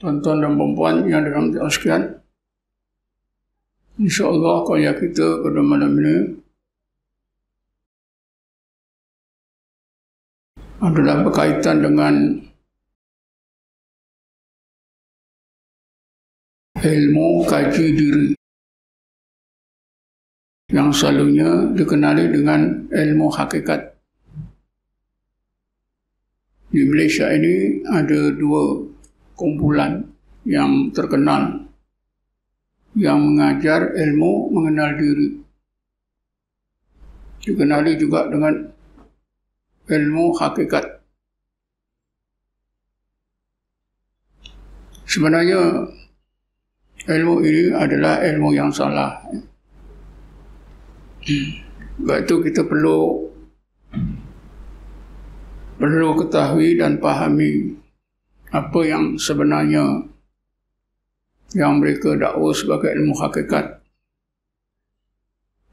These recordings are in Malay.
tuan-tuan dan perempuan yang dalam tiap sekian. InsyaAllah kuliah ya kita pada malam ini adalah berkaitan dengan ilmu kaji diri yang selalunya dikenali dengan ilmu hakikat. Di Malaysia ini ada dua kumpulan yang terkenal yang mengajar ilmu mengenal diri. Dikenali juga dengan ilmu hakikat. Sebenarnya ilmu ini adalah ilmu yang salah. Sebab itu kita perlu perlu ketahui dan pahami apa yang sebenarnya yang mereka dakwa sebagai ilmu hakikat.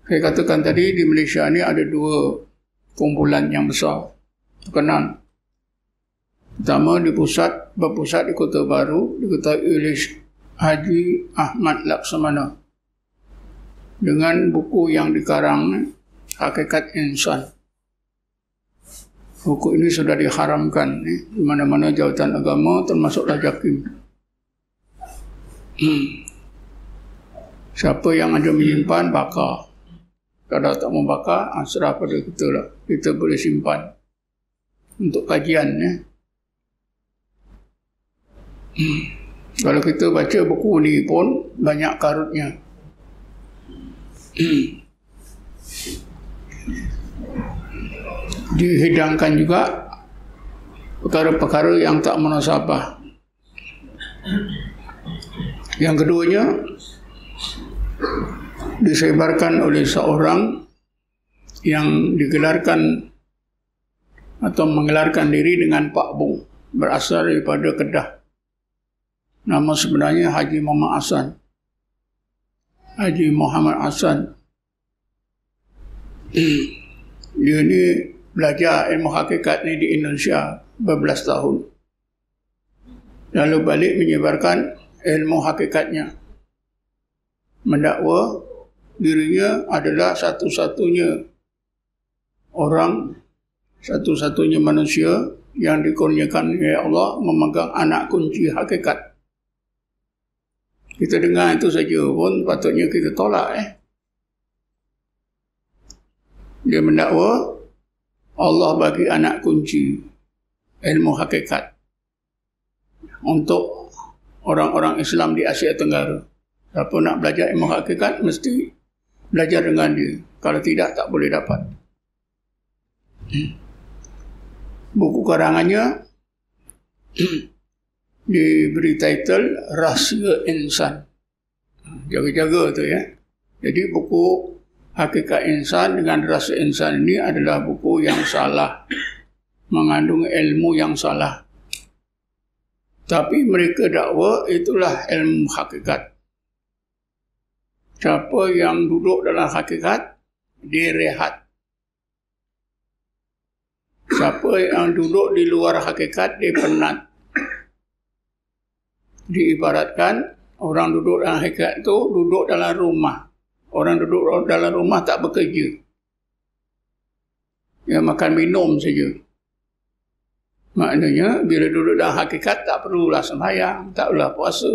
Saya katakan tadi di Malaysia ni ada dua kumpulan yang besar terkenal. Pertama di pusat, berpusat di Kota Baru, di kota oleh Haji Ahmad Laksamana dengan buku yang dikarang Hakikat Insan. Buku ini sudah diharamkan eh, di mana-mana jawatan agama termasuklah jakim. Hmm. Siapa yang ada menyimpan bakar. Kalau tak mau bakar, asrah pada kita lah. Kita boleh simpan. Untuk kajian. Eh. Hmm. Kalau kita baca buku ni pun banyak karutnya. Hmm dihidangkan juga perkara-perkara yang tak munasabah. Yang keduanya disebarkan oleh seorang yang digelarkan atau menggelarkan diri dengan Pak Bung berasal daripada Kedah. Nama sebenarnya Haji Muhammad Hasan. Haji Muhammad Hasan. Dia ni belajar ilmu hakikat ini di Indonesia berbelas tahun. Lalu balik menyebarkan ilmu hakikatnya. Mendakwa dirinya adalah satu-satunya orang, satu-satunya manusia yang dikurniakan oleh Allah memegang anak kunci hakikat. Kita dengar itu saja pun patutnya kita tolak eh. Dia mendakwa Allah bagi anak kunci ilmu hakikat untuk orang-orang Islam di Asia Tenggara. Siapa nak belajar ilmu hakikat, mesti belajar dengan dia. Kalau tidak, tak boleh dapat. Buku karangannya diberi title Rahsia Insan. Jaga-jaga tu ya. Jadi buku hakikat insan dengan rasa insan ini adalah buku yang salah mengandung ilmu yang salah tapi mereka dakwa itulah ilmu hakikat siapa yang duduk dalam hakikat dia rehat. siapa yang duduk di luar hakikat dia penat. diibaratkan orang duduk dalam hakikat tu duduk dalam rumah Orang duduk dalam rumah tak bekerja. Ya makan minum saja. Maknanya bila duduk dalam hakikat tak perlulah sembahyang, tak perlulah puasa.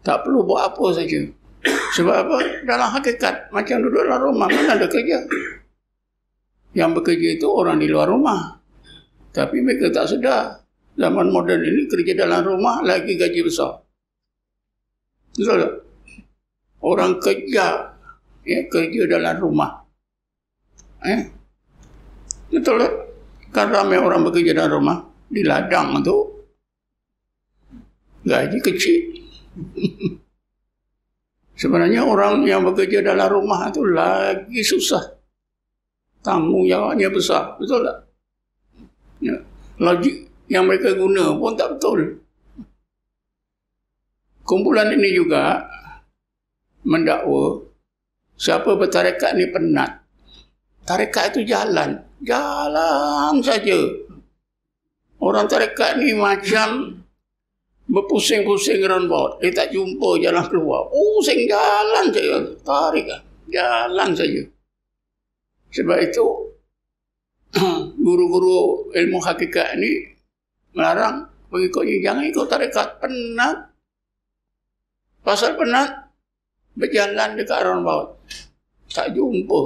Tak perlu buat apa saja. Sebab apa? Dalam hakikat macam duduk dalam rumah mana ada kerja. Yang bekerja itu orang di luar rumah. Tapi mereka tak sedar. Zaman moden ini kerja dalam rumah lagi gaji besar. Betul tak? orang kerja ya kerja dalam rumah eh betul tak? kan ramai orang bekerja dalam rumah di ladang tu gaji kecil sebenarnya orang yang bekerja dalam rumah tu lagi susah tanggungjawabnya besar betul tak ya. logik yang mereka guna pun tak betul Kumpulan ini juga mendakwa siapa bertarekat ni penat. Tarekat itu jalan. Jalan saja. Orang tarekat ni macam berpusing-pusing roundabout. Dia tak jumpa jalan keluar. Pusing oh, jalan saja. Tarik Jalan saja. Sebab itu, guru-guru ilmu hakikat ni melarang pengikutnya. Jangan ikut tarekat. Penat. Pasal penat, berjalan dekat arah maut. Tak jumpa.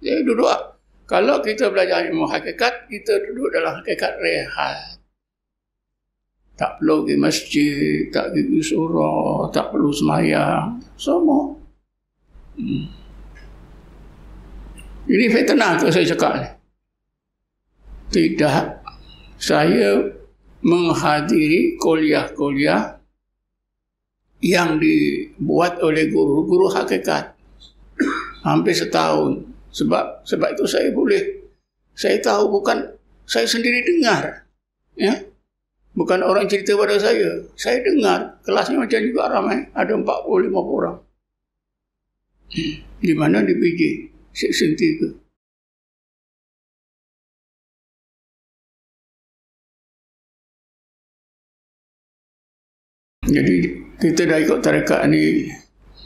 Jadi duduk. Ah. Kalau kita belajar ilmu hakikat, kita duduk dalam hakikat rehat. Tak perlu pergi masjid, tak pergi surah, tak perlu semayang. Semua. Hmm. Ini fitnah tu saya cakap Tidak. Saya menghadiri kuliah-kuliah yang dibuat oleh guru-guru hakikat hampir setahun sebab sebab itu saya boleh saya tahu bukan saya sendiri dengar ya bukan orang cerita pada saya saya dengar kelasnya macam juga ramai ada 45 orang hmm. di mana di PJ section 3 jadi kita dah ikut tarekat ni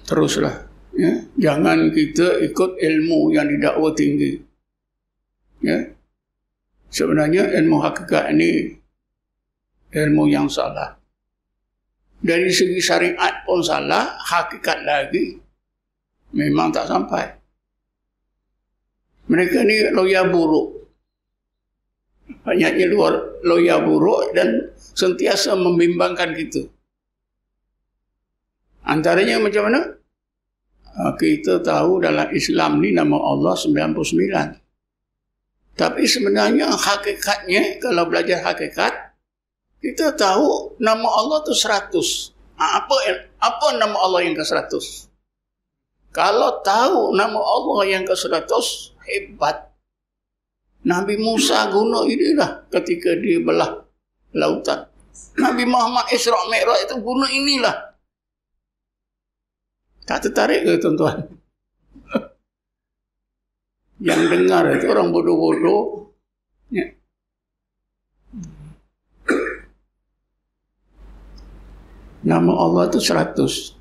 teruslah ya jangan kita ikut ilmu yang didakwa tinggi ya sebenarnya ilmu hakikat ni ilmu yang salah dari segi syariat pun salah hakikat lagi memang tak sampai mereka ni loya buruk banyaknya luar loya buruk dan sentiasa membimbangkan kita gitu. Antaranya macam mana? Ah, kita tahu dalam Islam ni nama Allah 99. Tapi sebenarnya hakikatnya, kalau belajar hakikat, kita tahu nama Allah tu 100. Ah, apa, apa nama Allah yang ke-100? Kalau tahu nama Allah yang ke-100, hebat. Nabi Musa guna inilah ketika dia belah lautan. Nabi Muhammad Isra' Mi'raj itu guna inilah tak tertarik ke tuan-tuan? Yang dengar itu orang bodoh-bodoh. Ya. Nama Allah itu seratus.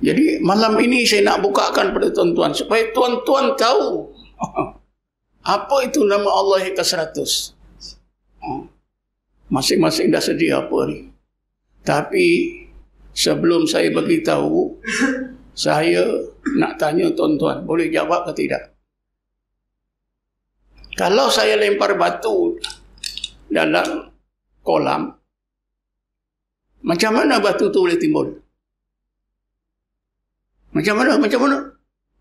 Jadi malam ini saya nak bukakan pada tuan-tuan supaya tuan-tuan tahu apa itu nama Allah yang ke seratus. Ha. Masing-masing dah sedia apa ni. Tapi Sebelum saya beritahu, saya nak tanya tuan-tuan, boleh jawab atau tidak? Kalau saya lempar batu dalam kolam, macam mana batu tu boleh timbul? Macam mana? Macam mana?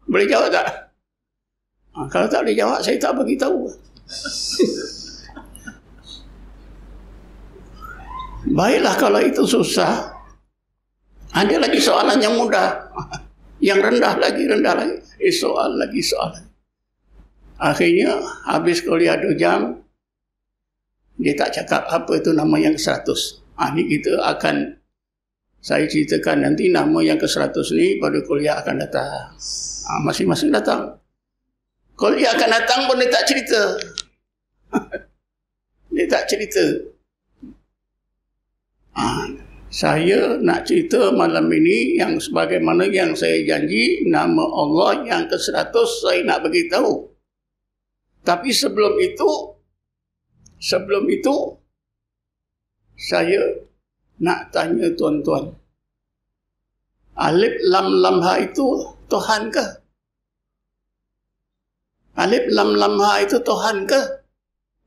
Boleh jawab tak? Ha, kalau tak boleh jawab, saya tak bagi tahu. Baiklah kalau itu susah, ada lagi soalan yang mudah. Yang rendah lagi, rendah lagi. Eh, soal lagi, soal lagi. Akhirnya, habis kuliah dua jam, dia tak cakap apa itu nama yang ke-100. Ah, ini kita akan, saya ceritakan nanti nama yang ke-100 ni pada kuliah akan datang. Ah, masih masih datang. Kuliah akan datang pun dia tak cerita. dia tak cerita. Ah, saya nak cerita malam ini yang sebagaimana yang saya janji nama Allah yang ke-100 saya nak bagi tahu. Tapi sebelum itu sebelum itu saya nak tanya tuan-tuan. Alif lam lam ha itu Tuhan ke? Alif lam lam ha itu Tuhan ke?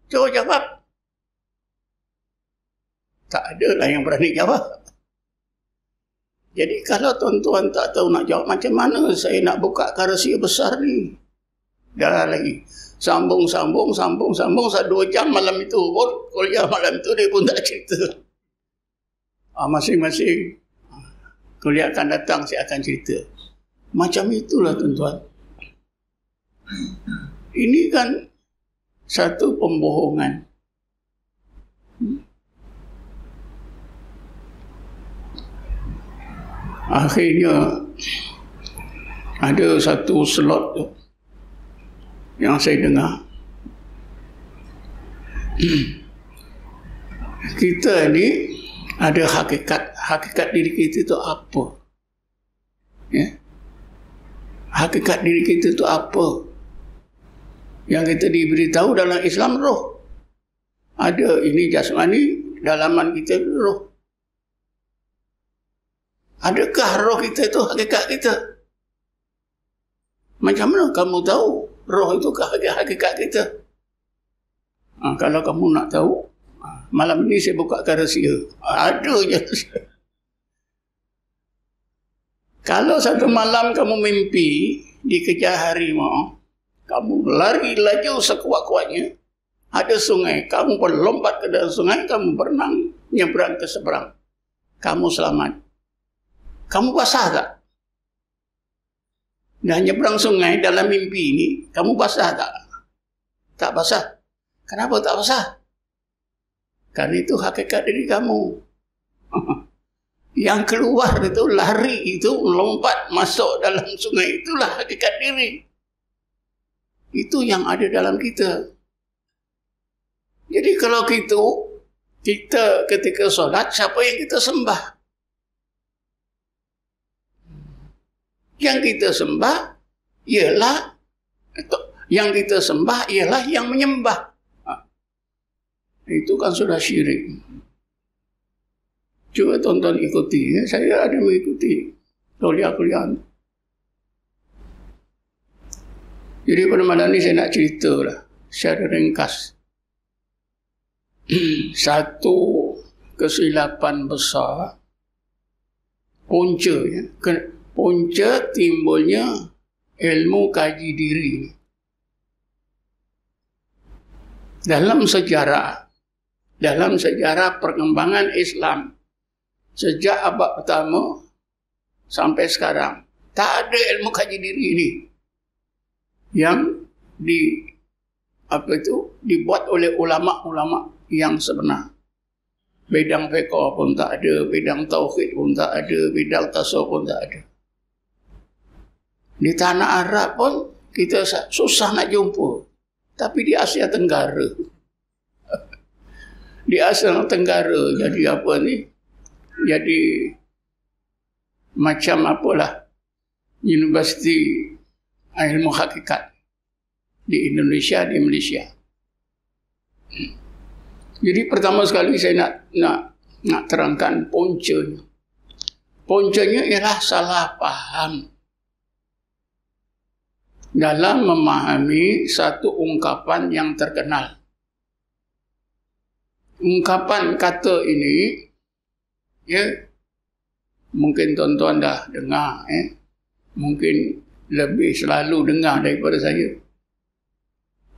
Cuba jawab tak ada lah yang berani jawab. Jadi kalau tuan-tuan tak tahu nak jawab macam mana saya nak buka rahsia besar ni. Dah lagi. Sambung, sambung, sambung, sambung. Satu dua jam malam itu pun. Kuliah malam itu dia pun tak cerita. Ah, masing-masing kuliah akan datang saya akan cerita. Macam itulah tuan-tuan. Ini kan satu pembohongan. Hmm? akhirnya ada satu slot tu yang saya dengar kita ni ada hakikat hakikat diri kita tu apa ya hakikat diri kita tu apa yang kita diberitahu dalam Islam roh ada ini jasmani dalaman kita roh Adakah roh kita itu hakikat kita? Macam mana kamu tahu roh itu hakikat kita? Ha, kalau kamu nak tahu, ha, malam ini saya buka rahsia. Ha, ada je. Kalau satu malam kamu mimpi di hari harimau, kamu lari laju sekuat-kuatnya, ada sungai, kamu berlompat ke dalam sungai, kamu berenang, nyebrang ke seberang. Kamu selamat kamu basah tak? Dah nyebrang sungai dalam mimpi ini, kamu basah tak? Tak basah. Kenapa tak basah? Karena itu hakikat diri kamu. Yang keluar itu lari itu melompat masuk dalam sungai itulah hakikat diri. Itu yang ada dalam kita. Jadi kalau kita kita ketika solat siapa yang kita sembah? yang kita sembah ialah yang kita sembah ialah yang menyembah. Ha. Itu kan sudah syirik. Cuma tonton ikuti. Ya. Saya ada mengikuti. tolia lihat. Jadi pada malam ini saya nak cerita lah. ada ringkas. Satu kesilapan besar. Punca. Ya punca timbulnya ilmu kaji diri. Dalam sejarah, dalam sejarah perkembangan Islam, sejak abad pertama sampai sekarang, tak ada ilmu kaji diri ini yang di apa itu dibuat oleh ulama-ulama yang sebenar. Bidang fiqh pun tak ada, bidang tauhid pun tak ada, bidang tasawuf pun tak ada. Di tanah Arab pun kita susah nak jumpa. Tapi di Asia Tenggara. Di Asia Tenggara jadi apa ni? Jadi macam apalah universiti ilmu hakikat di Indonesia, di Malaysia. Hmm. Jadi pertama sekali saya nak nak nak terangkan punca. Puncanya ialah salah faham dalam memahami satu ungkapan yang terkenal. Ungkapan kata ini, ya, mungkin tuan-tuan dah dengar, eh, mungkin lebih selalu dengar daripada saya.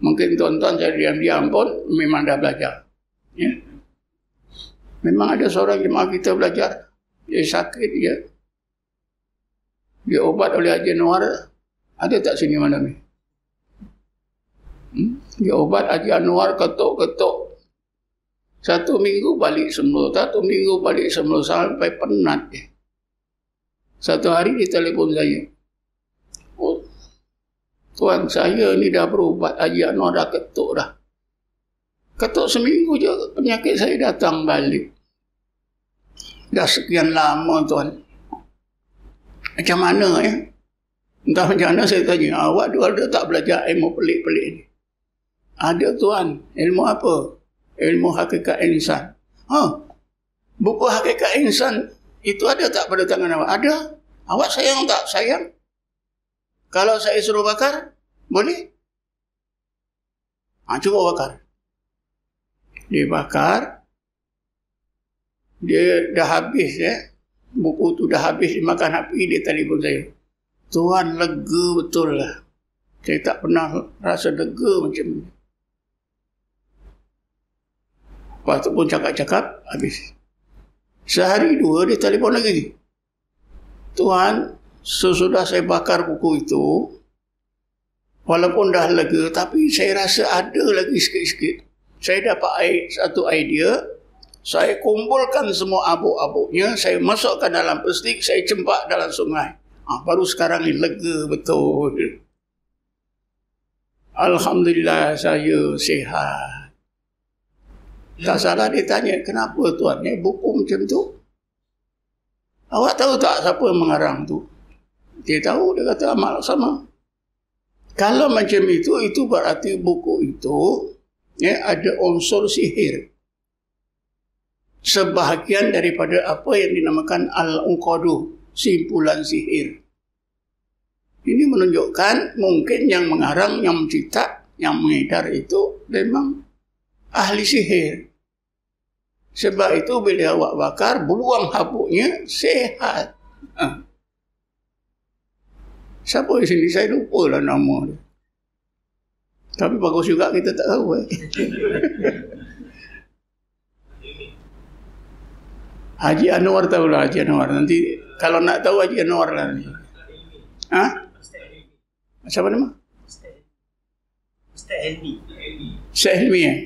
Mungkin tuan-tuan saya diam-diam pun memang dah belajar. Ya. Memang ada seorang jemaah kita belajar, dia sakit, ya. Dia obat oleh Haji Noor, ada tak sini mana ni? Hmm? Ya ubat Haji Anwar ketuk-ketuk. Satu minggu balik semula. Satu minggu balik semula sampai penat. Eh. Satu hari dia telefon saya. Oh, tuan saya ni dah berubat. Haji Anwar dah ketuk dah. Ketuk seminggu je penyakit saya datang balik. Dah sekian lama tuan. Macam mana ya? Eh? Entah macam mana saya tanya, ah, awak tu ada tak belajar ilmu pelik-pelik ni? Ada tuan, ilmu apa? Ilmu hakikat insan. Ha? Huh? Buku hakikat insan itu ada tak pada tangan awak? Ada. Awak sayang tak? Sayang. Kalau saya suruh bakar, boleh? Ha, cuba bakar. Dia bakar. Dia dah habis ya. Eh? Buku tu dah habis dimakan api, dia telefon saya. Tuhan lega betul lah. Saya tak pernah rasa lega macam ni. Lepas tu pun cakap-cakap, habis. Sehari dua dia telefon lagi. Tuhan, sesudah saya bakar buku itu, walaupun dah lega, tapi saya rasa ada lagi sikit-sikit. Saya dapat satu idea, saya kumpulkan semua abu-abunya, saya masukkan dalam plastik, saya cempak dalam sungai. Ha, baru sekarang ni lega betul. Alhamdulillah saya sihat. Tak salah dia tanya, kenapa tuan ni buku macam tu? Awak tahu tak siapa mengarang tu? Dia tahu, dia kata amal sama. Kalau macam itu, itu berarti buku itu ya, ada unsur sihir. Sebahagian daripada apa yang dinamakan Al-Unqadu simpulan sihir. Ini menunjukkan mungkin yang mengarang, yang mencipta, yang mengedar itu memang ahli sihir. Sebab itu bila awak bakar, buang habuknya sehat. Ha. Siapa di sini? Saya lupa lah nama dia. Tapi bagus juga kita tak tahu. Eh. Haji Anwar tahu lah Haji Anwar. Nanti kalau nak tahu Haji Anwar lah ni. Ha? Siapa nama? Ustaz Helmi. Helmi. Ustaz Helmi Ya. Eh?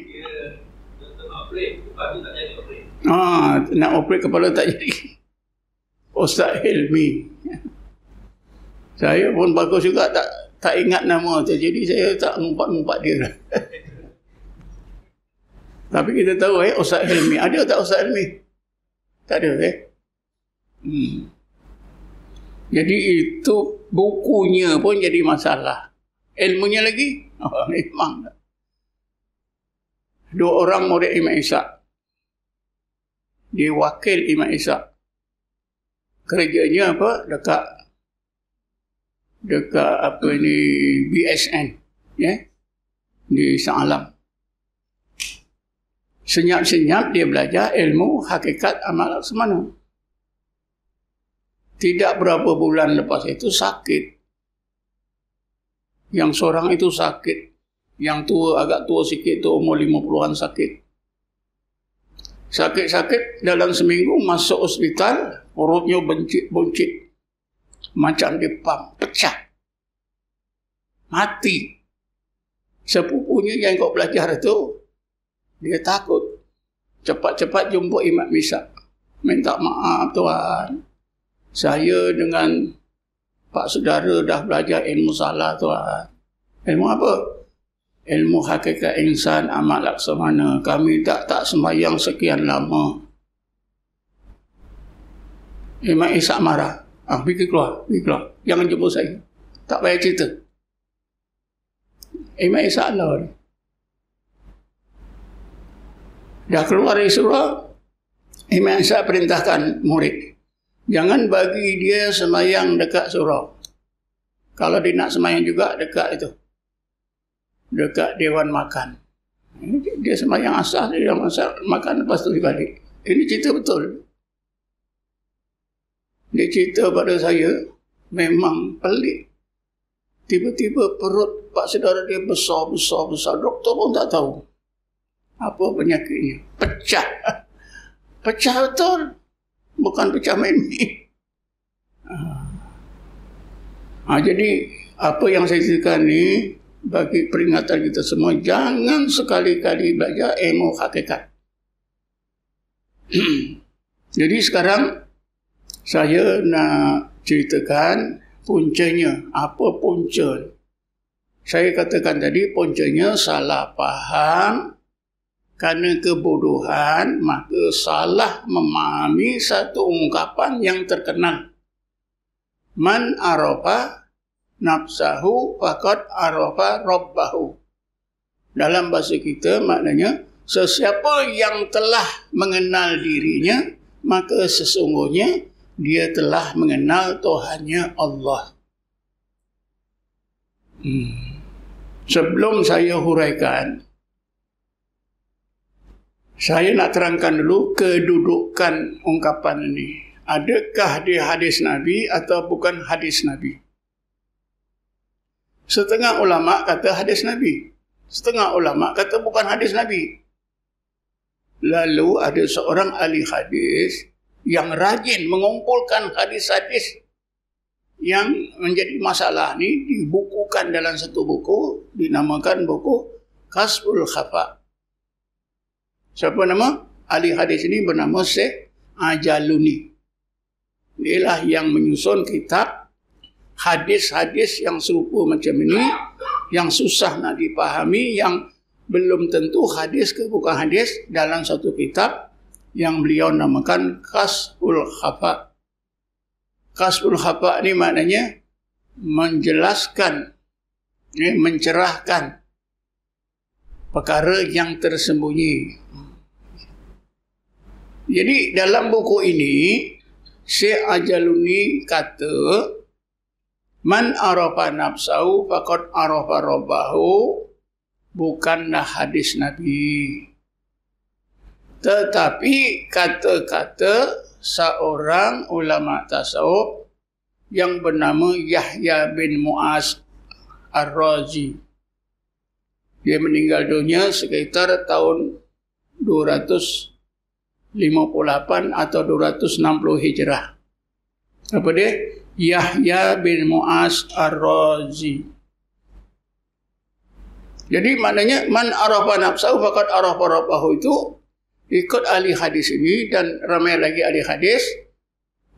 Ah, nak operate kepala tak jadi. Ustaz Helmi. Saya pun bagus juga tak tak ingat nama tu. Jadi saya tak mumpat-mumpat dia Tapi kita tahu eh Ustaz Helmi. Ada tak Ustaz Ustaz Helmi. Tak ada eh. Hmm. Jadi itu bukunya pun jadi masalah. Ilmunya lagi? Oh, memang. Dua orang murid Imam Ishak. Dia wakil Imam Ishak. Kerjanya apa? Dekat dekat apa ni BSN ya yeah? di Sa'alam senyap-senyap dia belajar ilmu hakikat amal semana. Tidak berapa bulan lepas itu sakit. Yang seorang itu sakit. Yang tua, agak tua sikit itu umur lima puluhan sakit. Sakit-sakit dalam seminggu masuk hospital, perutnya buncit-buncit. Macam dia pecah. Mati. Sepupunya yang kau belajar itu, dia takut. Cepat-cepat jumpa Imam Misak. Minta maaf tuan Saya dengan Pak Saudara dah belajar ilmu salah tuan Ilmu apa? Ilmu hakikat insan amat laksamana. Kami tak tak sembahyang sekian lama. Imam Isak marah. Ah, pergi keluar, pergi keluar. Jangan jumpa saya. Tak payah cerita. Imam Isak lah. Dah keluar dari surah, Imam Syah perintahkan murid. Jangan bagi dia semayang dekat surau. Kalau dia nak semayang juga, dekat itu. Dekat Dewan Makan. Dia semayang asah, dia masak, makan lepas itu juga Ini cerita betul. Dia cerita pada saya, memang pelik. Tiba-tiba perut pak saudara dia besar-besar-besar. Doktor pun tak tahu apa penyakitnya pecah pecah betul bukan pecah mimpi ha, jadi apa yang saya ceritakan ni bagi peringatan kita semua jangan sekali-kali belajar ilmu hakikat jadi sekarang saya nak ceritakan puncanya apa punca saya katakan tadi puncanya salah faham kerana kebodohan maka salah memahami satu ungkapan yang terkenal man arafa nafsahu faqad arafa rabbahu dalam bahasa kita maknanya sesiapa yang telah mengenal dirinya maka sesungguhnya dia telah mengenal Tuhannya Allah hmm. sebelum saya huraikan saya nak terangkan dulu kedudukan ungkapan ini. Adakah dia hadis Nabi atau bukan hadis Nabi? Setengah ulama kata hadis Nabi. Setengah ulama kata bukan hadis Nabi. Lalu ada seorang ahli hadis yang rajin mengumpulkan hadis-hadis yang menjadi masalah ini dibukukan dalam satu buku dinamakan buku Kasbul Khafa' Siapa nama? Ahli hadis ini bernama Syekh Ajaluni. Inilah yang menyusun kitab hadis-hadis yang serupa macam ini yang susah nak dipahami yang belum tentu hadis ke bukan hadis dalam satu kitab yang beliau namakan Kasul Khafa. Kasul Khafa ni maknanya menjelaskan, eh, mencerahkan perkara yang tersembunyi. Jadi dalam buku ini Syekh Ajaluni kata Man arafa nafsahu faqad arafa rabbahu bukanlah hadis nabi tetapi kata-kata seorang ulama tasawuf yang bernama Yahya bin Muaz Ar-Razi dia meninggal dunia sekitar tahun 200 258 atau 260 Hijrah. Apa dia? Yahya bin Muaz Ar-Razi. Jadi maknanya man arafa nafsahu faqad arafa rabbahu itu ikut ahli hadis ini dan ramai lagi ahli hadis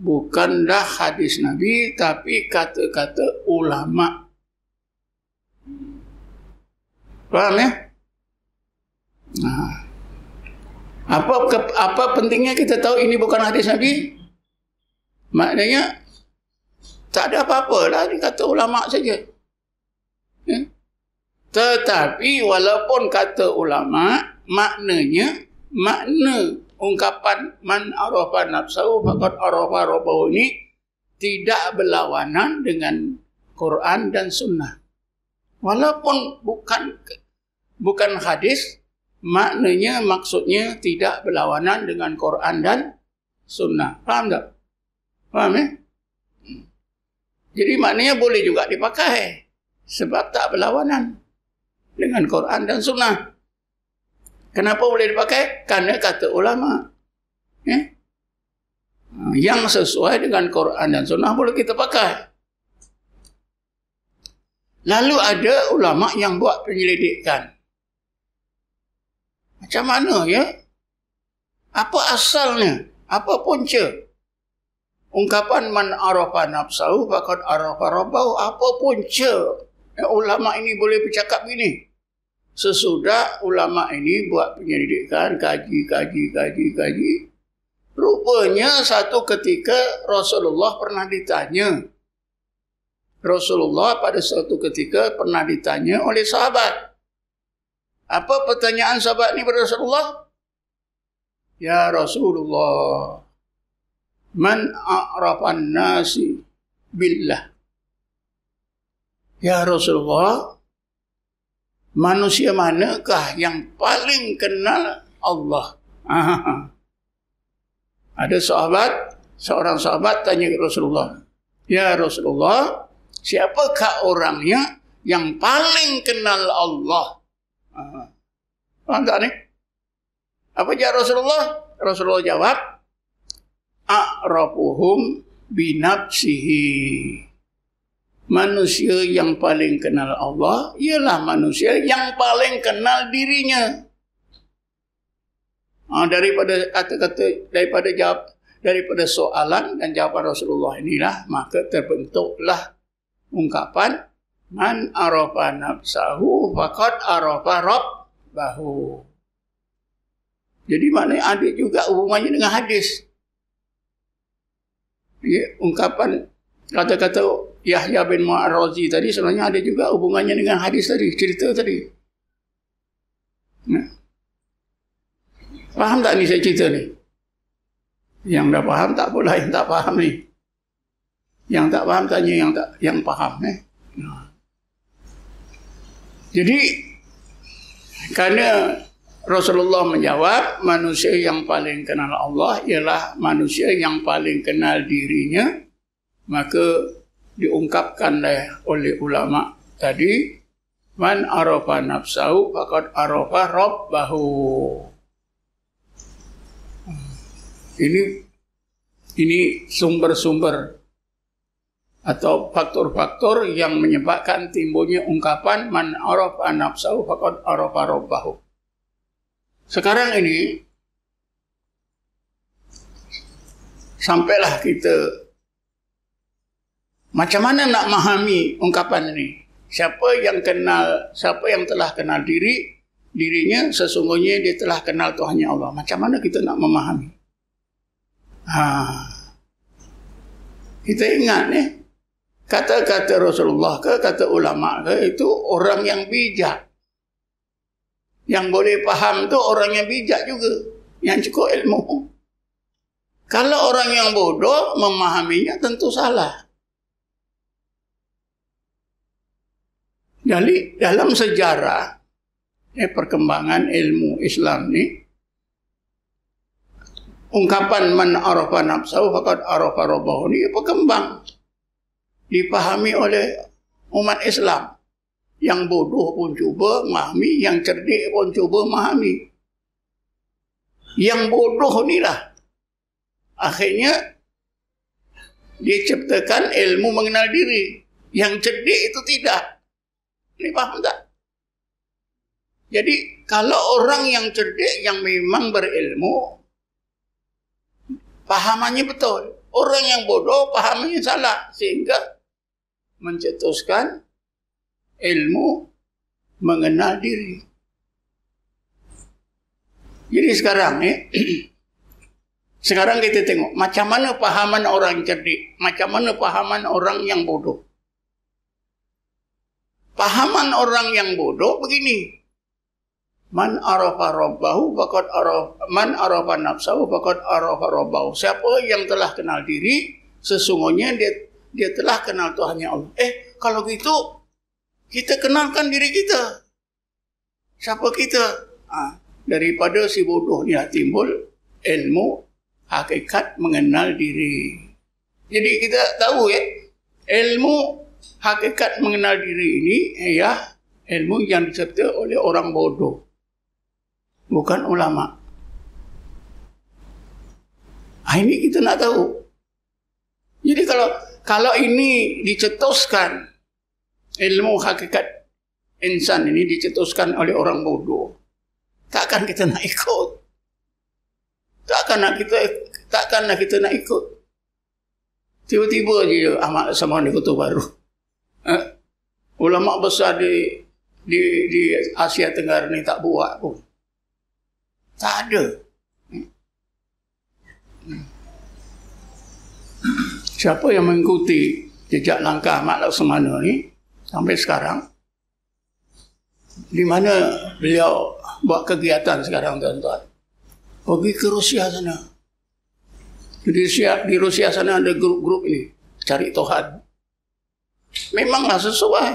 bukan dah hadis Nabi tapi kata-kata ulama. Faham ya? Nah, apa apa pentingnya kita tahu ini bukan hadis Nabi? Maknanya tak ada apa-apa lah kata ulama saja. Ya? Tetapi walaupun kata ulama maknanya makna ungkapan man arafa nafsahu faqad arafa rabbahu ini tidak berlawanan dengan Quran dan sunnah. Walaupun bukan bukan hadis maknanya maksudnya tidak berlawanan dengan Quran dan sunnah. Faham tak? Faham ya? Eh? Jadi maknanya boleh juga dipakai. Sebab tak berlawanan dengan Quran dan sunnah. Kenapa boleh dipakai? kerana kata ulama. Eh? Ah, yang sesuai dengan Quran dan sunnah boleh kita pakai. Lalu ada ulama yang buat penyelidikan. Macam mana ya? Apa asalnya? Apa punca? Ungkapan man arafa nafsahu faqad arafa rabbahu apa punca? Ya, ulama ini boleh bercakap begini. Sesudah ulama ini buat penyelidikan, kaji, kaji, kaji, kaji. Rupanya satu ketika Rasulullah pernah ditanya. Rasulullah pada suatu ketika pernah ditanya oleh sahabat. Apa pertanyaan sahabat ini kepada Rasulullah? Ya Rasulullah, man a'rafan nasi billah. Ya Rasulullah, manusia manakah yang paling kenal Allah? Ada sahabat, seorang sahabat tanya Rasulullah, Ya Rasulullah, siapakah orangnya yang paling kenal Allah? Lantas nih. Apa jawab Rasulullah? Rasulullah jawab, A'rafuhum binapsihi. Manusia yang paling kenal Allah ialah manusia yang paling kenal dirinya. Ha, daripada kata-kata daripada jawab daripada soalan dan jawapan Rasulullah inilah maka terbentuklah ungkapan Man arafa nafsahu faqad arafa rabbahu. Jadi mana ada juga hubungannya dengan hadis. Ya, ungkapan kata-kata Yahya bin Ma'arazi tadi sebenarnya ada juga hubungannya dengan hadis tadi, cerita tadi. Nah. Faham tak ni saya cerita ni? Yang dah faham tak pula yang tak faham ni. Yang tak faham tanya yang tak yang faham eh. Nah. Jadi karena Rasulullah menjawab, manusia yang paling kenal Allah ialah manusia yang paling kenal dirinya, maka diungkapkan oleh ulama tadi, man arafa nafsahu faqad arafa rabbahu. Ini ini sumber-sumber atau faktor-faktor yang menyebabkan timbulnya ungkapan man anapsau nafsahu faqad arafa rabbahu. Sekarang ini sampailah kita macam mana nak memahami ungkapan ini? Siapa yang kenal, siapa yang telah kenal diri, dirinya sesungguhnya dia telah kenal Tuhan Allah. Macam mana kita nak memahami? Ha. Kita ingat nih? eh? Kata-kata Rasulullah ke, kata ulama ke, itu orang yang bijak. Yang boleh faham tu orang yang bijak juga. Yang cukup ilmu. Kalau orang yang bodoh memahaminya tentu salah. Jadi dalam sejarah eh, perkembangan ilmu Islam ni ungkapan man arafa nafsahu faqad arafa rabbahu ni berkembang dipahami oleh umat Islam. Yang bodoh pun cuba memahami, yang cerdik pun cuba memahami. Yang bodoh inilah. Akhirnya, dia ciptakan ilmu mengenal diri. Yang cerdik itu tidak. Ini paham tak? Jadi, kalau orang yang cerdik, yang memang berilmu, pahamannya betul. Orang yang bodoh, pahamannya salah. Sehingga mencetuskan ilmu mengenal diri. Jadi sekarang ni, sekarang kita tengok macam mana pahaman orang cerdik, macam mana pahaman orang yang bodoh. Pahaman orang yang bodoh begini. Man arafa rabbahu faqad arafa man arafa nafsahu faqad arafa rabbahu. Siapa yang telah kenal diri, sesungguhnya dia dia telah kenal Tuhannya Allah. Eh, kalau gitu kita kenalkan diri kita. Siapa kita? Ha, daripada si bodoh ni timbul ilmu hakikat mengenal diri. Jadi kita tahu ya, ilmu hakikat mengenal diri ini ya ilmu yang dicipta oleh orang bodoh. Bukan ulama. Ha, ini kita nak tahu. Jadi kalau kalau ini dicetuskan ilmu hakikat insan ini dicetuskan oleh orang bodoh takkan kita nak ikut takkan nak kita takkan nak kita nak ikut tiba-tiba je amat sama ni kutu baru ha? ulama besar di di di Asia Tenggara ni tak buat pun tak ada hmm. Hmm siapa yang mengikuti jejak langkah Mak Laksamana ni sampai sekarang di mana beliau buat kegiatan sekarang tuan-tuan pergi ke Rusia sana di Rusia, di Rusia sana ada grup-grup ini cari Tuhan memanglah sesuai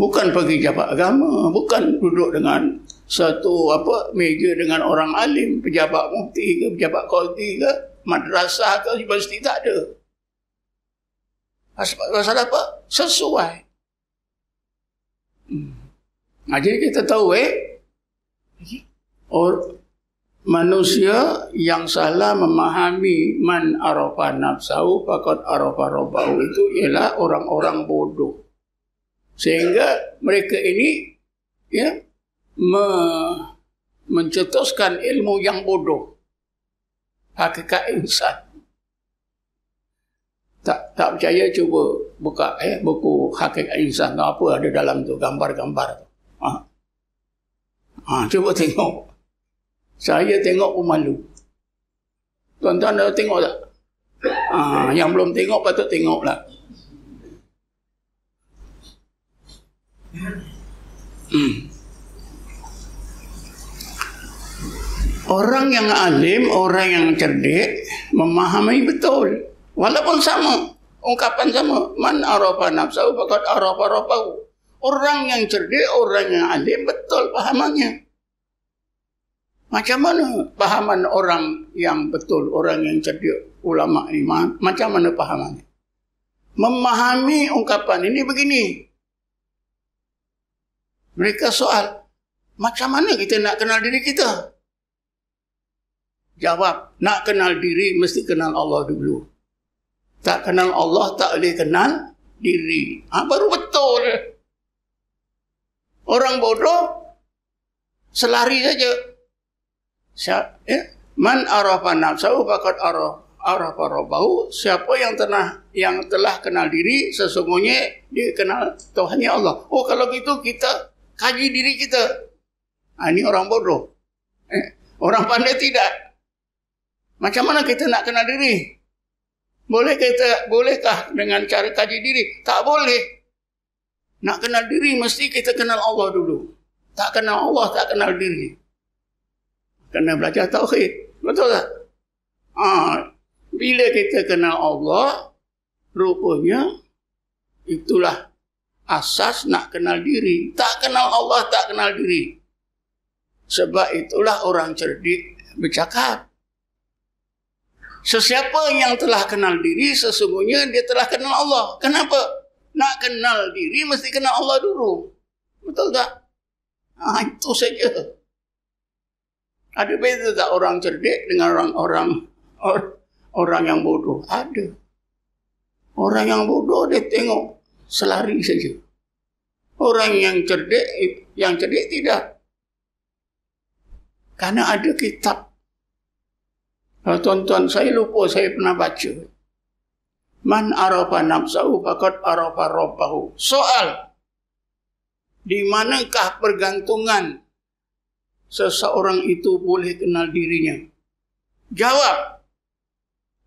bukan pergi jabat agama bukan duduk dengan satu apa meja dengan orang alim pejabat mufti ke pejabat kodi ke madrasah ke universiti tak ada. Pasal, apa? Sesuai. Hmm. Nah, jadi kita tahu eh. orang manusia yang salah memahami man arafa nafsahu fakat arafa robahu itu ialah orang-orang bodoh. Sehingga mereka ini ya, me, mencetuskan ilmu yang bodoh hakikat insan. Tak tak percaya cuba buka eh buku hakikat insan apa ada dalam tu gambar-gambar tu. Ha. ha. cuba tengok. Saya tengok pun malu. Tuan-tuan dah tengok tak? Ha, yang belum tengok patut tengok lah. Hmm. Orang yang alim, orang yang cerdik memahami betul. Walaupun sama, ungkapan sama. Man arafa nafsahu faqad arafa rabbahu. Orang yang cerdik, orang yang alim betul pahamannya. Macam mana pahaman orang yang betul, orang yang cerdik ulama ini? Macam mana pahamannya? Memahami ungkapan ini begini. Mereka soal, macam mana kita nak kenal diri kita? jawab nak kenal diri mesti kenal Allah dulu tak kenal Allah tak boleh kenal diri ha, baru betul orang bodoh selari saja siapa ya? Eh? man arafa nafsahu faqad arafa arafa rabbahu siapa yang telah yang telah kenal diri sesungguhnya dia kenal Tuhannya Allah oh kalau begitu kita kaji diri kita ha, ini orang bodoh eh, orang pandai tidak macam mana kita nak kenal diri? Boleh kita bolehkah dengan cara kaji diri? Tak boleh. Nak kenal diri mesti kita kenal Allah dulu. Tak kenal Allah tak kenal diri. Kena belajar tauhid. Betul tak? Ha, bila kita kenal Allah, rupanya itulah asas nak kenal diri. Tak kenal Allah, tak kenal diri. Sebab itulah orang cerdik bercakap. Sesiapa yang telah kenal diri, sesungguhnya dia telah kenal Allah. Kenapa? Nak kenal diri, mesti kenal Allah dulu. Betul tak? Ha, itu saja. Ada beza tak orang cerdik dengan orang orang or, orang yang bodoh? Ada. Orang yang bodoh dia tengok selari saja. Orang yang cerdik yang cerdik tidak. Karena ada kitab Ah, tuan-tuan, saya lupa saya pernah baca. Man arafa nafsahu faqad arafa rabbahu. Soal. Di manakah pergantungan seseorang itu boleh kenal dirinya? Jawab.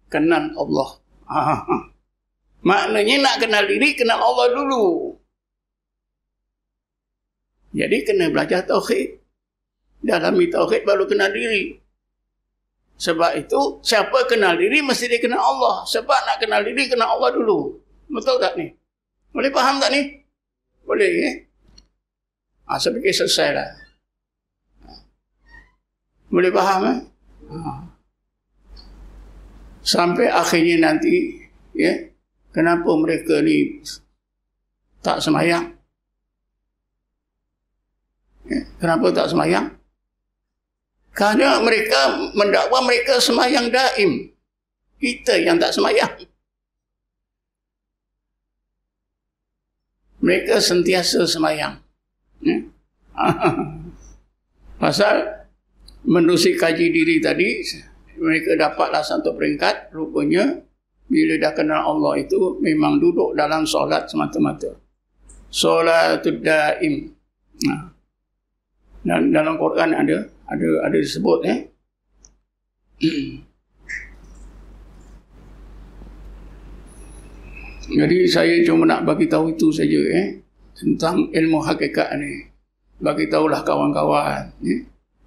Kenal Allah. Ah, maknanya nak kenal diri, kenal Allah dulu. Jadi kena belajar tauhid. Dalam tauhid baru kenal diri. Sebab itu siapa kenal diri mesti dia kenal Allah. Sebab nak kenal diri kenal Allah dulu. Betul tak ni? Boleh faham tak ni? Boleh ni? Eh? Ha, saya fikir selesai lah. Boleh faham eh? Ha. Sampai akhirnya nanti, ya, kenapa mereka ni tak semayang? Ya, kenapa tak semayang? Karena mereka mendakwa mereka semayang daim. Kita yang tak semayang. Mereka sentiasa semayang. Hmm? Pasal menerusi kaji diri tadi, mereka dapatlah satu peringkat, rupanya bila dah kenal Allah itu memang duduk dalam solat semata-mata. Solatul daim. Nah. Ha. Dan dalam Quran ada ada ada disebut eh jadi saya cuma nak bagi tahu itu saja eh tentang ilmu hakikat ni bagi tahulah kawan-kawan eh?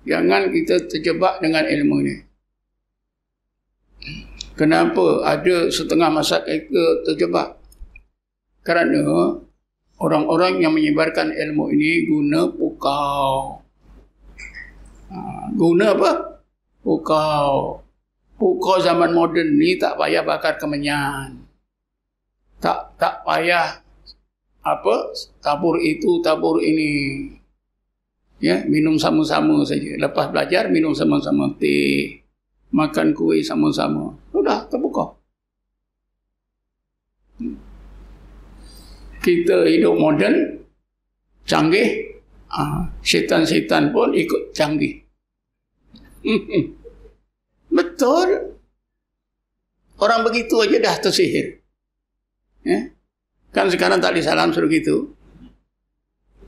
jangan kita terjebak dengan ilmu ni kenapa ada setengah masa kita terjebak kerana orang-orang yang menyebarkan ilmu ini guna pukau Ha, guna apa? Pukau. Oh, Pukau oh, zaman moden ni tak payah bakar kemenyan. Tak tak payah apa? Tabur itu, tabur ini. Ya, minum sama-sama saja. Lepas belajar minum sama-sama teh. Makan kuih sama-sama. Sudah terbuka. Kita hidup moden, canggih. Ah, setan-setan pun ikut canggih. Betul. Orang begitu aja dah tersihir. Ya? Kan sekarang tak disalam suruh gitu.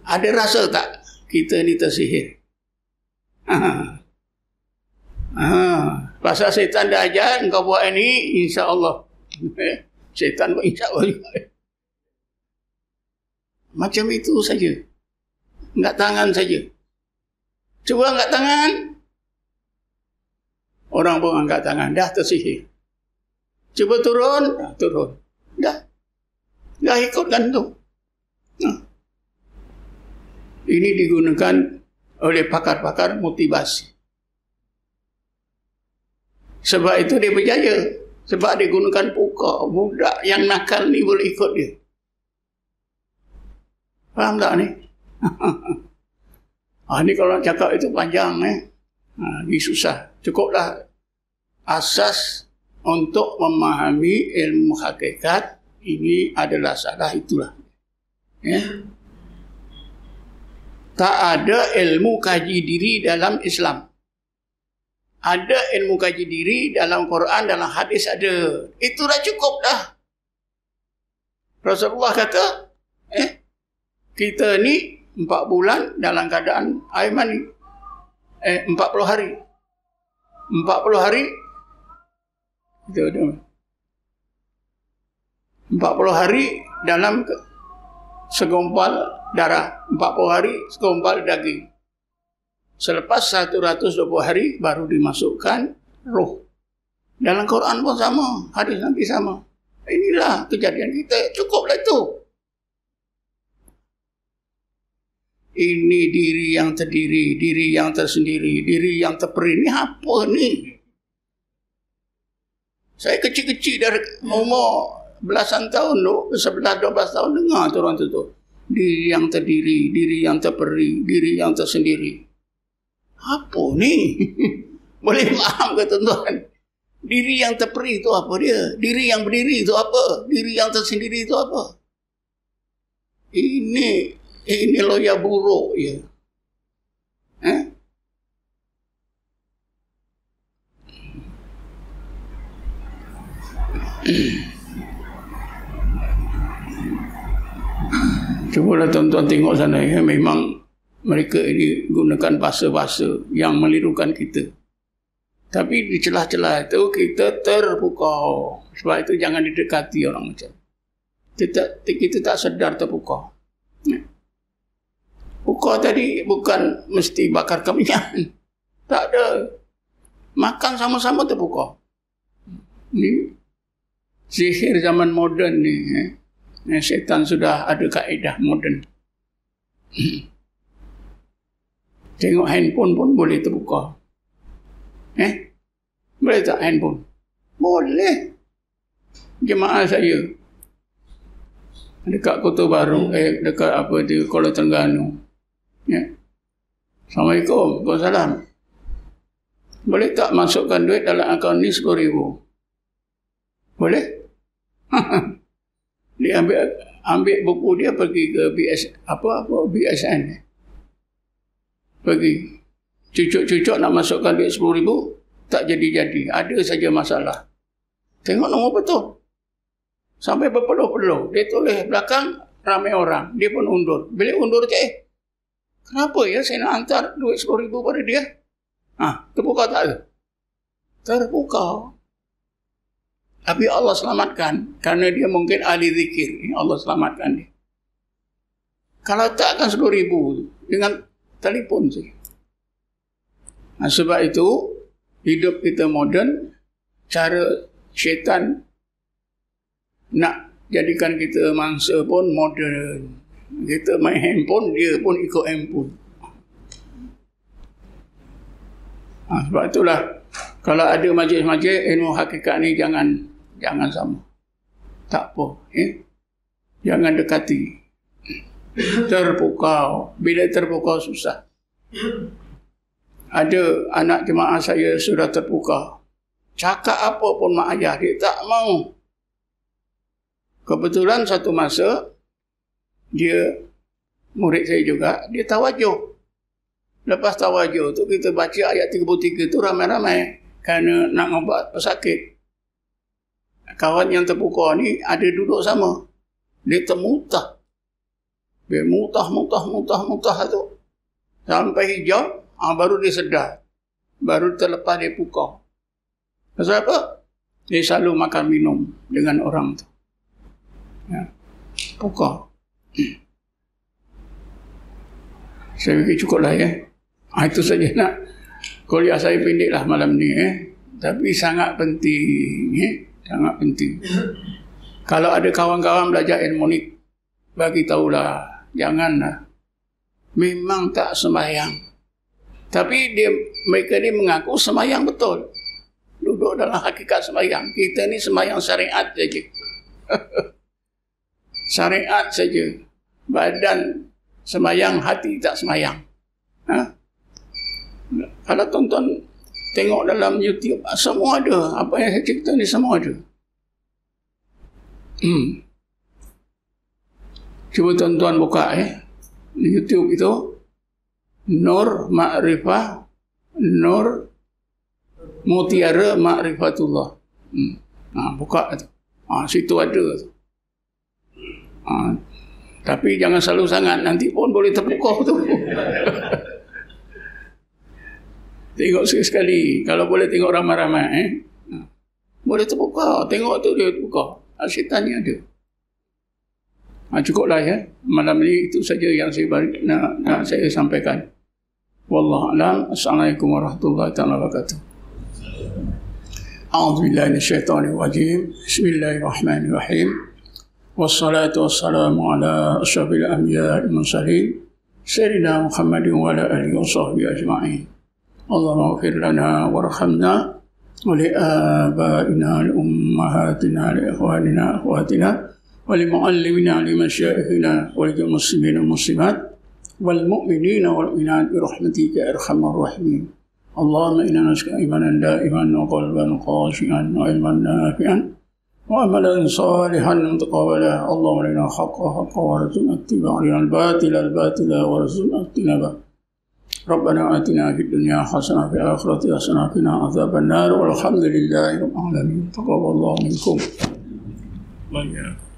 Ada rasa tak kita ni tersihir? Ah, ah, Pasal setan dah ajar, engkau buat ini, insya Allah, setan ya? buat insya Allah, Macam itu saja. Enggak tangan saja. Cuba enggak tangan, Orang pun angkat tangan. Dah tersihir. Cuba turun. Dah turun. Dah. Dah ikutkan tu. Nah. Ini digunakan oleh pakar-pakar motivasi. Sebab itu dia berjaya. Sebab dia gunakan pokok. Budak yang nakal ni boleh ikut dia. Faham tak ni? ah, ni kalau nak cakap itu panjang eh. Ah, ini susah cukuplah asas untuk memahami ilmu hakikat ini adalah salah itulah. Ya. Tak ada ilmu kaji diri dalam Islam. Ada ilmu kaji diri dalam Quran, dalam hadis ada. Itulah cukup dah. Rasulullah kata, eh, kita ni empat bulan dalam keadaan aiman, mani. Eh, empat puluh hari. Empat puluh hari itu dia. puluh hari dalam segumpal darah, empat puluh hari segumpal daging. Selepas satu ratus dua puluh hari baru dimasukkan roh. Dalam Quran pun sama, hadis nanti sama. Inilah kejadian kita, cukuplah itu. Ini diri yang terdiri, diri yang tersendiri, diri yang terperi. Ini apa ni? Saya kecil-kecil dari umur belasan tahun tu, sebelah dua belas tahun dengar tu orang tu tu. Diri yang terdiri, diri yang terperi, diri yang tersendiri. Apa ni? Boleh faham ke tuan-tuan? Diri yang terperi itu apa dia? Diri yang berdiri itu apa? Diri yang tersendiri itu apa? Ini ini lo ya buruk ya. Eh? Cubalah tuan-tuan tengok sana ya. Memang mereka ini gunakan bahasa-bahasa yang melirukan kita. Tapi di celah-celah itu kita terpukau. Sebab itu jangan didekati orang macam Kita, kita tak sedar terpukau. Ya buka tadi bukan mesti bakar kemenyan. Tak ada. Makan sama-sama tu buka ni sihir zaman moden ni. Eh. Setan sudah ada kaedah moden. Tengok handphone pun boleh terbuka. Eh? Boleh tak handphone? Boleh. Jemaah saya. Dekat Kota Baru. Eh, dekat apa tu? Kuala Tengganu. Ya. Assalamualaikum. Waalaikumsalam. Boleh tak masukkan duit dalam akaun ni sepuluh ribu? Boleh? dia ambil ambil buku dia pergi ke BS apa apa BSN. Pergi cucuk-cucuk nak masukkan duit sepuluh ribu tak jadi-jadi. Ada saja masalah. Tengok nombor betul. Sampai berpeluh-peluh. Dia tulis belakang ramai orang. Dia pun undur. Bila undur cik, kenapa ya saya nak hantar duit sepuluh ribu pada dia? Ha, terbuka tak ada? Terbuka. Tapi Allah selamatkan kerana dia mungkin ahli zikir. Allah selamatkan dia. Kalau takkan sepuluh ribu dengan telefon sih. Nah, sebab itu hidup kita moden cara syaitan nak jadikan kita mangsa pun moden. Kita main handphone, dia pun ikut handphone. Ha, sebab itulah, kalau ada majlis-majlis, ilmu hakikat ni jangan jangan sama. Tak apa. Eh? Jangan dekati. Terpukau. Bila terpukau, susah. Ada anak jemaah saya sudah terpukau. Cakap apa pun mak ayah dia tak mau. Kebetulan satu masa, dia murid saya juga, dia tawajuh. Lepas tawajuh tu kita baca ayat 33 tu ramai-ramai kerana nak ngobat pesakit. Kawan yang terpukau ni ada duduk sama. Dia termutah. Dia mutah, mutah, mutah, mutah tu. Sampai hijau, ha, baru dia sedar. Baru terlepas dia pukau. Sebab apa? Dia selalu makan minum dengan orang tu. Ya. Pukau. Eh. Saya fikir cukup lah ya. Ha, itu saja nak. Kuliah saya pendek lah malam ni eh. Tapi sangat penting eh. Sangat penting. Kalau ada kawan-kawan belajar ilmu ni, bagi tahulah. Janganlah. Memang tak semayang. Tapi dia, mereka ni mengaku semayang betul. Duduk dalam hakikat semayang. Kita ni semayang syariat saja. syariat saja. Badan semayang, hati tak semayang. Ha? Kalau tonton tengok dalam YouTube, semua ada. Apa yang saya cerita ni semua ada. Hmm. Cuba tuan-tuan buka eh. YouTube itu Nur Ma'rifah Nur Mutiara Ma'rifatullah. Hmm. Ha, buka tu. Ha, situ ada tu. Ha. Tapi jangan selalu sangat, nanti pun boleh terpukau tu. tengok sekali-sekali, kalau boleh tengok ramai-ramai. Eh. Ha. Boleh terpukau, tengok tu dia terpukau. Asyitan ah, yang ada. Ha, cukuplah ya. Malam ini itu saja yang saya bari, nak, nak saya sampaikan. Wallahu a'lam. Assalamualaikum warahmatullahi taala wabarakatuh. أعوذ بالله من الشيطان الرجيم بسم الله والصلاة والسلام على أشرف الأنبياء المرسلين سيدنا محمد وعلى آله وصحبه أجمعين اللهم اغفر لنا وارحمنا ولآبائنا لأمهاتنا لإخواننا أخواتنا ولمعلمنا لمشائخنا وللمسلمين والمسلمات والمؤمنين والمؤمنات برحمتك أرحم الراحمين اللهم إنا نسألك إيمانا دائما وقلبا خاشعا وعلما نافعا وعملا صالحا متقبلا اللهم لنا حق حقا ورزقنا اتباعه لنا الباطل باطلا ورزقنا اجتنابه ربنا اتنا في الدنيا حسنه في الاخره حسنه فينا عذاب النار والحمد لله رب العالمين تقبل الله منكم وإياكم